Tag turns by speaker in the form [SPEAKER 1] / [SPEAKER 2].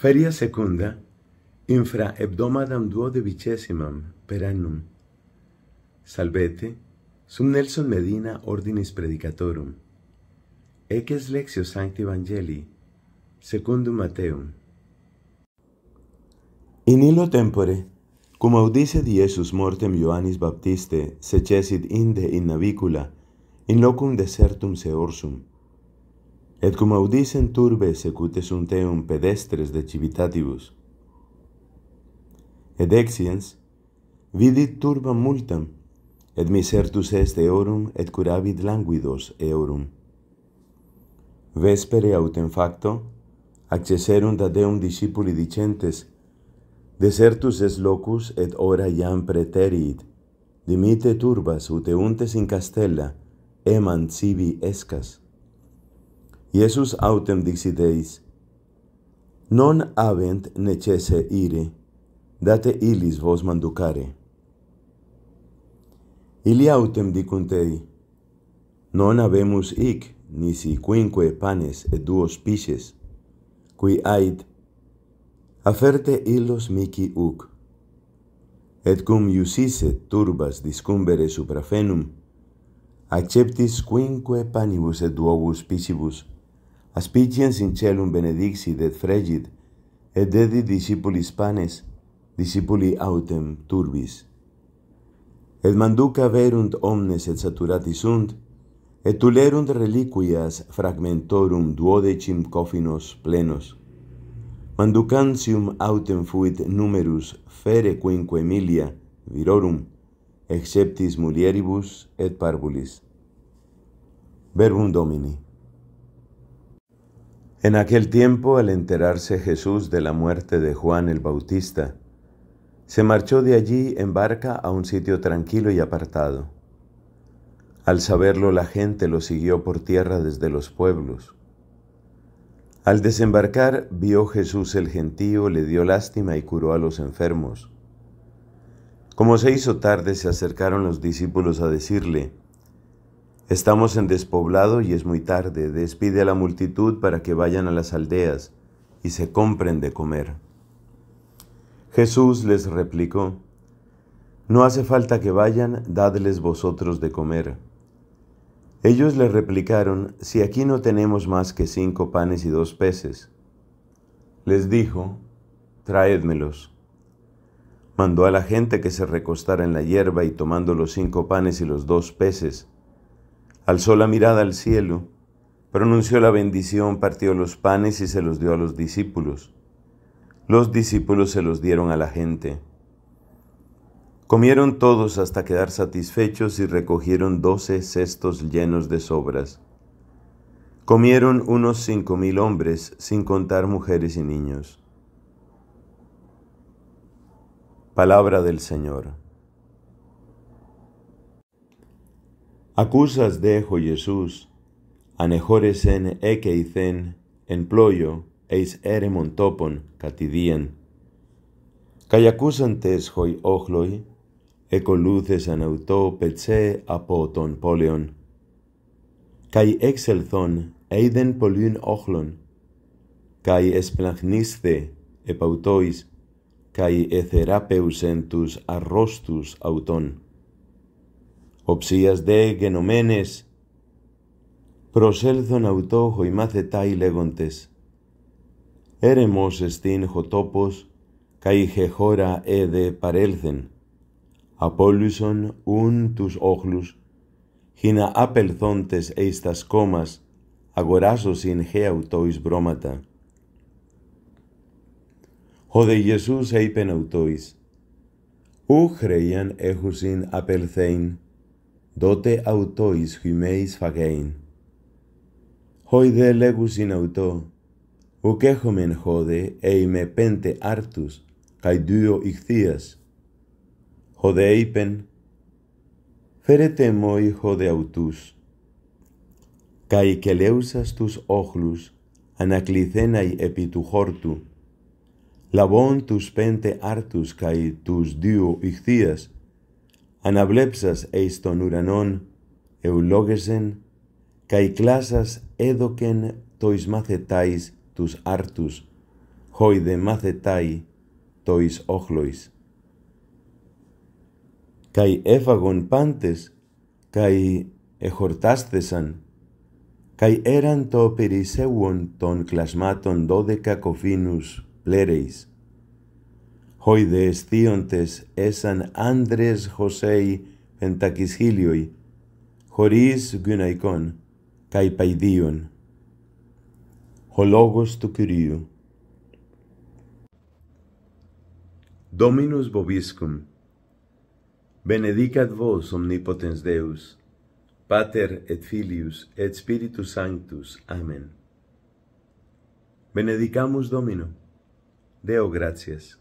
[SPEAKER 1] Feria secunda, infra hebdomadam vicesimam per annum. Salvete, sum Nelson Medina ordinis predicatorum. Eques lexio sancti Evangelii, secundum Mateum. In illo tempore, cum audice diesus mortem Ioannis Baptiste secesit inde in navicula, in locum desertum seorsum, Et cum audis in turbe secutes un teum pedestres de civitatibus. Et exiens, vidit turba multam, et misertus est eorum, et curavit languidos eorum. Vespere autem facto, accesserunt ad eum discipuli dicentes, desertus est locus et ora iam preterit, dimite turbas ut euntes in castella, emant sibi escas. Iesus autem dixit eis, Non avent necesse ire, date ilis vos manducare. Ili autem dicunt ei, Non habemus ic, nisi quinque panes et duos pisces, qui ait, aferte illos mici uc, et cum iusise turbas discumbere fenum, acceptis quinque panibus et duobus piscibus, aspiciens in celum benedixit et fregit, et dedit discipulis panes, discipuli autem turbis. Et manduca verunt omnes et saturati sunt, et tulerunt reliquias fragmentorum duodecim cofinos plenos. Manducantium autem fuit numerus fere quinque milia virorum, exceptis mulieribus et parvulis. Verbum Domini. En aquel tiempo, al enterarse Jesús de la muerte de Juan el Bautista, se marchó de allí en barca a un sitio tranquilo y apartado. Al saberlo la gente lo siguió por tierra desde los pueblos. Al desembarcar vio Jesús el gentío, le dio lástima y curó a los enfermos. Como se hizo tarde, se acercaron los discípulos a decirle, Estamos en despoblado y es muy tarde. Despide a la multitud para que vayan a las aldeas y se compren de comer. Jesús les replicó, No hace falta que vayan, dadles vosotros de comer. Ellos le replicaron, Si aquí no tenemos más que cinco panes y dos peces. Les dijo, Traédmelos. Mandó a la gente que se recostara en la hierba y tomando los cinco panes y los dos peces, Alzó la mirada al cielo, pronunció la bendición, partió los panes y se los dio a los discípulos. Los discípulos se los dieron a la gente. Comieron todos hasta quedar satisfechos y recogieron doce cestos llenos de sobras. Comieron unos cinco mil hombres, sin contar mujeres y niños. Palabra del Señor. Ακούσας δε έχω Ιησούς, ανεχώρεσεν έκεηθεν εν πλοίο, εις έρεμον τόπον κατηδίαν. Καί ακούσαντες χοι όχλοι, εκολούθεσαν αυτο πετσέ από τόν πόλεον. Καί εξελθόν είδεν πολύν όχλων, καί εσπλαχνίσθε επ' καί εθεράπεουσεν τους αρρώστους αυτών οψίας δε γενομένες, προσέλθον αυτόχο οι λέγοντες, έρεμος εστίν χωτόπος, καί χώρα έδε ε παρέλθεν, απόλυσον ούν τους όχλους, χίνα απελθόντες εις τα σκόμας, αγοράσωσιν αυτό εις βρώματα. Ο δε Ιησούς είπεν αυτοίς, ου χρέιαν έχουσιν απελθέιν, δότε αυτό εις φαγέιν. Χοί δε αυτό, ουκ έχομεν χώδε με πέντε άρτους καί δύο ηχθίας. Χώδε είπεν, φέρετε μόι χώδε αυτούς, καί κελεύσας τους όχλους ανακληθέναι επί του χόρτου, λαβών τους πέντε άρτους καί τους δύο ηχθίας, αναβλέψας εις τον ουρανών ευλόγεσεν, καί κλάσας έδοκεν το εις τους άρτους, χόιδε μαθετάι το εις οχλοίς Καί έφαγον πάντες, καί εχορτάσθεσαν, καί έραν το περισσεύον των κλασμάτων δώδεκα κοφίνους πλερείς. Hoides, de estiontes esan Andres Josei pentakis hilioi, horis gunaikon kai paidion. Hologos tu Kyriu. Dominus Bobiscum, benedicat vos omnipotens Deus, Pater et Filius et Spiritus Sanctus. Amen. Benedicamus Domino. Deo gratias.